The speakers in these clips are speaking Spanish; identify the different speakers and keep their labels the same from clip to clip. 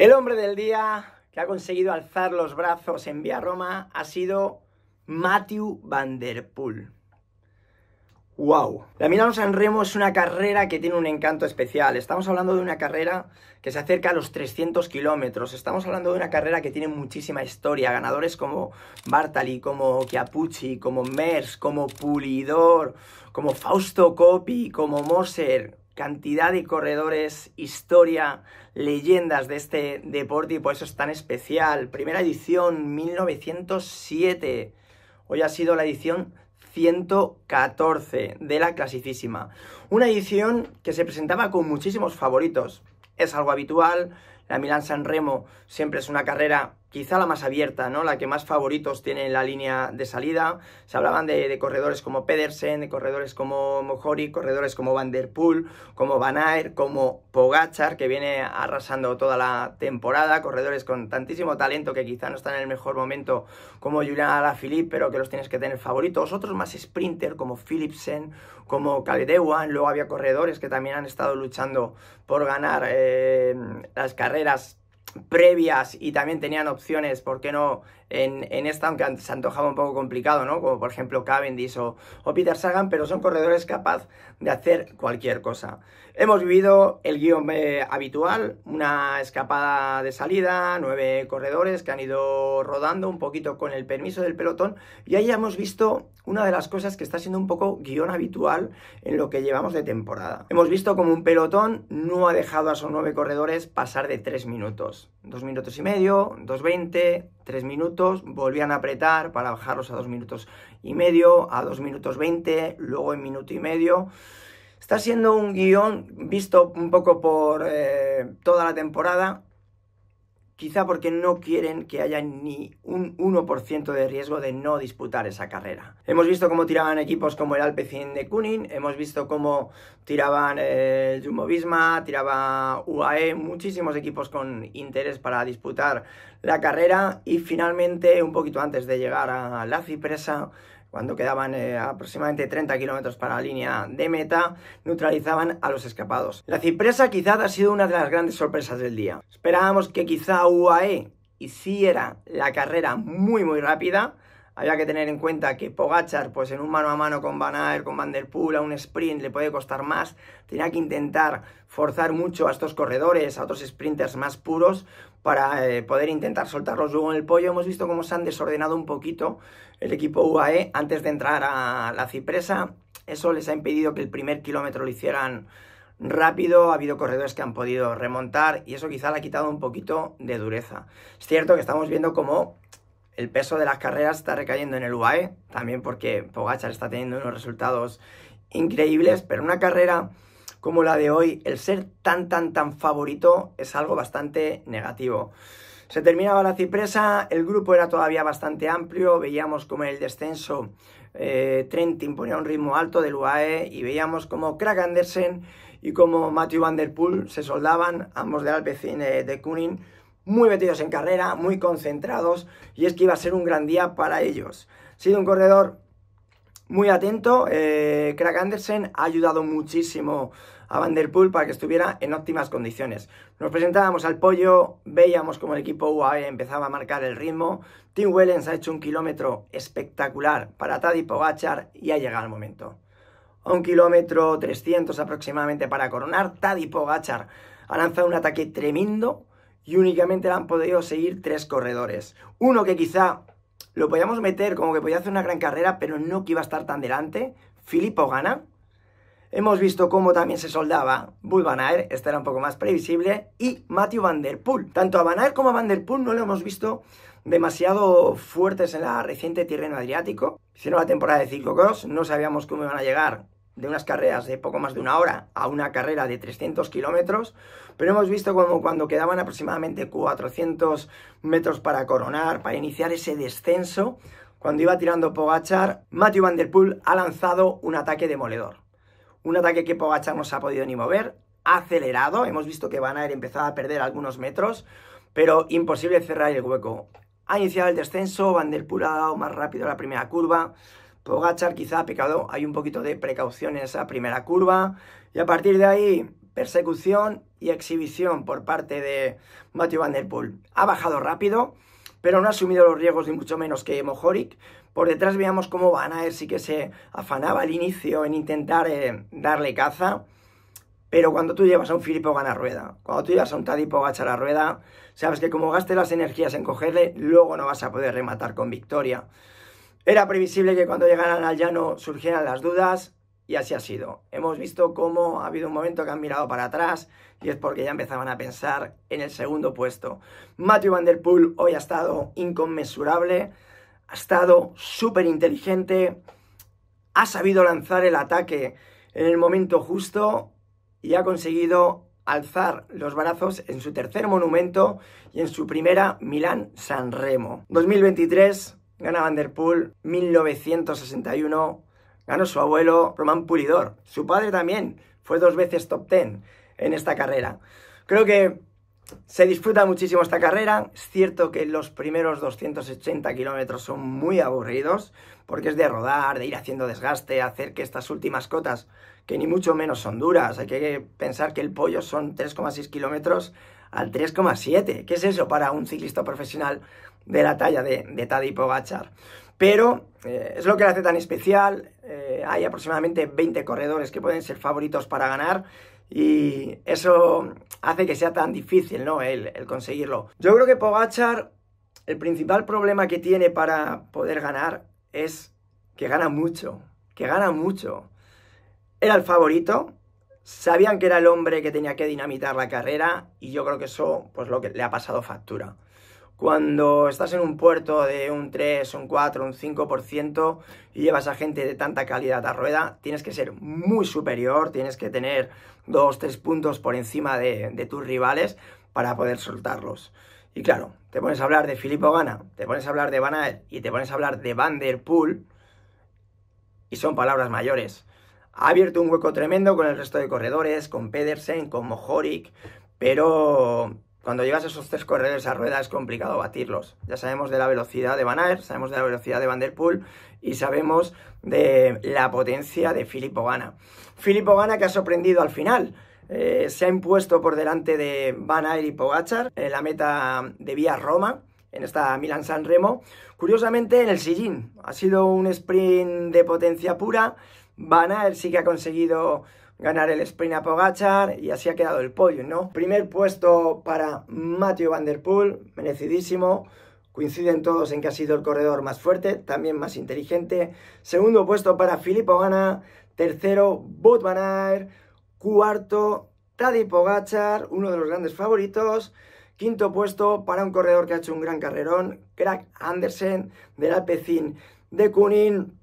Speaker 1: El hombre del día que ha conseguido alzar los brazos en Vía Roma ha sido Matthew Van Der Poel. ¡Wow! La Milano San Remo es una carrera que tiene un encanto especial. Estamos hablando de una carrera que se acerca a los 300 kilómetros. Estamos hablando de una carrera que tiene muchísima historia. Ganadores como Bartali, como Chiapucci, como Mers, como Pulidor, como Fausto Coppi, como Moser, cantidad de corredores, historia, leyendas de este deporte y por eso es tan especial. Primera edición, 1907. Hoy ha sido la edición 114 de la clasicísima. Una edición que se presentaba con muchísimos favoritos. Es algo habitual. La Milán-San Remo siempre es una carrera quizá la más abierta, ¿no? La que más favoritos tiene en la línea de salida. Se hablaban de, corredores como Pedersen, de corredores como Mojori, corredores como Van Der Poel, como Van Aert, como Pogachar, que viene arrasando toda la temporada, corredores con tantísimo talento que quizá no están en el mejor momento como Julian Alaphilippe, pero que los tienes que tener favoritos. Otros más sprinter como Philipsen, como Caledewan. Luego había corredores que también han estado luchando por ganar eh, las carreras previas y también tenían opciones, ¿por qué no? En, esta, aunque se antojaba un poco complicado, ¿no? Como por ejemplo Cavendish o, Peter Sagan, pero son corredores capaces de hacer cualquier cosa. Hemos vivido el guión eh, habitual, una escapada de salida, nueve corredores que han ido rodando un poquito con el permiso del pelotón y ahí hemos visto una de las cosas que está siendo un poco guión habitual en lo que llevamos de temporada. Hemos visto como un pelotón no ha dejado a esos nueve corredores pasar de tres minutos dos minutos y medio, 2.20, tres minutos, volvían a apretar para bajarlos a dos minutos y medio, a dos minutos 20, luego en minuto y medio. Está siendo un guión visto un poco por eh, toda la temporada quizá porque no quieren que haya ni un 1% de riesgo de no disputar esa carrera. Hemos visto cómo tiraban equipos como el Alpecin de Kunin, hemos visto cómo tiraban eh, el Jumbo Visma, tiraba UAE, muchísimos equipos con interés para disputar la carrera y finalmente, un poquito antes de llegar a la Cipresa, cuando quedaban eh, aproximadamente 30 kilómetros para la línea de meta, neutralizaban a los escapados. La cipresa quizá ha sido una de las grandes sorpresas del día. Esperábamos que quizá UAE hiciera la carrera muy muy rápida, había que tener en cuenta que Pogachar, pues en un mano a mano con Van con Van der Poel, a un sprint le puede costar más. Tenía que intentar forzar mucho a estos corredores, a otros sprinters más puros, para eh, poder intentar soltarlos luego en el pollo. Hemos visto cómo se han desordenado un poquito el equipo UAE antes de entrar a la cipresa. Eso les ha impedido que el primer kilómetro lo hicieran rápido, ha habido corredores que han podido remontar y eso quizá le ha quitado un poquito de dureza. Es cierto que estamos viendo cómo el peso de las carreras está recayendo en el UAE, también porque Pogachar está teniendo unos resultados increíbles, pero una carrera como la de hoy, el ser tan, tan, tan favorito es algo bastante negativo. Se terminaba la cipresa, el grupo era todavía bastante amplio, veíamos como el descenso eh, Trent imponía un ritmo alto del UAE y veíamos como Craig Andersen y como Matthew Van Der Poel se soldaban, ambos eh, de Alpecin de Kuning, muy metidos en carrera, muy concentrados, y es que iba a ser un gran día para ellos. Ha sido un corredor muy atento, eh, Craig Andersen ha ayudado muchísimo a Vanderpool para que estuviera en óptimas condiciones. Nos presentábamos al pollo, veíamos como el equipo UAE empezaba a marcar el ritmo, Tim Wellens ha hecho un kilómetro espectacular para Taddy Pogachar y ha llegado el momento. A un kilómetro 300 aproximadamente para coronar, Taddy Pogachar ha lanzado un ataque tremendo y únicamente la han podido seguir tres corredores. Uno que quizá lo podíamos meter como que podía hacer una gran carrera, pero no que iba a estar tan delante, Filippo Gana. Hemos visto cómo también se soldaba Bull Van Aert, este era un poco más previsible, y Matthew Van Der Poel. Tanto a Van como a Van Der Poel no lo hemos visto demasiado fuertes en la reciente Tirreno Adriático. Hicieron la temporada de ciclocross, no sabíamos cómo iban a llegar de unas carreras de poco más de una hora a una carrera de 300 kilómetros, pero hemos visto como cuando quedaban aproximadamente 400 metros para coronar, para iniciar ese descenso, cuando iba tirando Pogachar, Matthew Van Der Poel ha lanzado un ataque demoledor. Un ataque que Pogachar no se ha podido ni mover, ha acelerado, hemos visto que Van Aert empezaba a perder algunos metros, pero imposible cerrar el hueco. Ha iniciado el descenso, Van Der Poel ha dado más rápido la primera curva, Pogachar pues quizá ha pecado, hay un poquito de precaución en esa primera curva. Y a partir de ahí, persecución y exhibición por parte de Matthew Van Der Poel. Ha bajado rápido, pero no ha asumido los riesgos ni mucho menos que Mojoric Por detrás veíamos cómo Van Aert sí que se afanaba al inicio en intentar eh, darle caza. Pero cuando tú llevas a un Filippo gana rueda, cuando tú llevas a un Tadipo a la rueda, sabes que como gastes las energías en cogerle, luego no vas a poder rematar con victoria. Era previsible que cuando llegaran al llano surgieran las dudas y así ha sido. Hemos visto cómo ha habido un momento que han mirado para atrás y es porque ya empezaban a pensar en el segundo puesto. Matthew Van Der Poel hoy ha estado inconmensurable, ha estado súper inteligente, ha sabido lanzar el ataque en el momento justo y ha conseguido alzar los brazos en su tercer monumento y en su primera Milán-San Remo. 2023 gana Vanderpool 1961, ganó su abuelo Román Pulidor. Su padre también fue dos veces top 10 en esta carrera. Creo que se disfruta muchísimo esta carrera. Es cierto que los primeros 280 kilómetros son muy aburridos, porque es de rodar, de ir haciendo desgaste, hacer que estas últimas cotas, que ni mucho menos son duras, hay que pensar que el pollo son 3,6 kilómetros al 3,7. ¿Qué es eso para un ciclista profesional? de la talla de, de Tadej Pogachar. Pero eh, es lo que le hace tan especial. Eh, hay aproximadamente 20 corredores que pueden ser favoritos para ganar y eso hace que sea tan difícil ¿no? el, conseguirlo. Yo creo que Pogachar, el principal problema que tiene para poder ganar es que gana mucho, que gana mucho. Era el favorito, sabían que era el hombre que tenía que dinamitar la carrera y yo creo que eso pues lo que le ha pasado factura cuando estás en un puerto de un 3, un 4, un 5% y llevas a gente de tanta calidad a rueda, tienes que ser muy superior, tienes que tener 2, 3 puntos por encima de, tus rivales para poder soltarlos. Y claro, te pones a hablar de Filippo Gana, te pones a hablar de Van Aert y te pones a hablar de Van Der Poel y son palabras mayores. Ha abierto un hueco tremendo con el resto de corredores, con Pedersen, con Mojoric, pero cuando llevas esos tres corredores a rueda es complicado batirlos. Ya sabemos de la velocidad de Van Aert, sabemos de la velocidad de Van Der Poel y sabemos de la potencia de Filippo Gana. Filippo Gana que ha sorprendido al final. Eh, se ha impuesto por delante de Van Aert y Pogachar en la meta de Vía Roma, en esta Milan San Remo. Curiosamente en el sillín. Ha sido un sprint de potencia pura. Van Aert sí que ha conseguido ganar el sprint a Pogachar y así ha quedado el podio, ¿no? Primer puesto para Matthew Van Der Poel, merecidísimo. Coinciden todos en que ha sido el corredor más fuerte, también más inteligente. Segundo puesto para Filippo Gana. Tercero, Bud Van Cuarto, Tadej Pogachar, uno de los grandes favoritos. Quinto puesto para un corredor que ha hecho un gran carrerón, Crack Andersen del Alpecin de Kunin.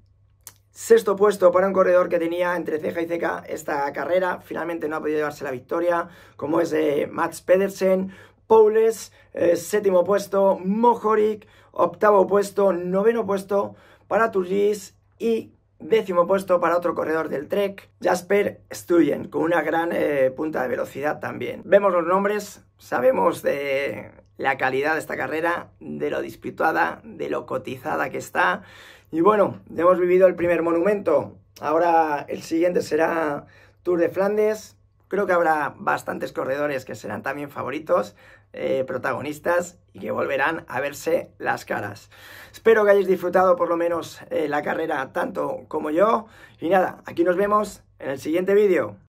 Speaker 1: Sexto puesto para un corredor que tenía entre ceja y ceca esta carrera. Finalmente no ha podido llevarse la victoria, como es eh, Mats Pedersen. Poules, eh, séptimo puesto. Mojoric, octavo puesto. Noveno puesto para Turgis. Y décimo puesto para otro corredor del Trek, Jasper Stuyen, con una gran eh, punta de velocidad también. Vemos los nombres, sabemos de la calidad de esta carrera, de lo disputada, de lo cotizada que está. Y bueno, ya hemos vivido el primer monumento. Ahora el siguiente será Tour de Flandes. Creo que habrá bastantes corredores que serán también favoritos, eh, protagonistas y que volverán a verse las caras. Espero que hayáis disfrutado por lo menos eh, la carrera tanto como yo. Y nada, aquí nos vemos en el siguiente vídeo.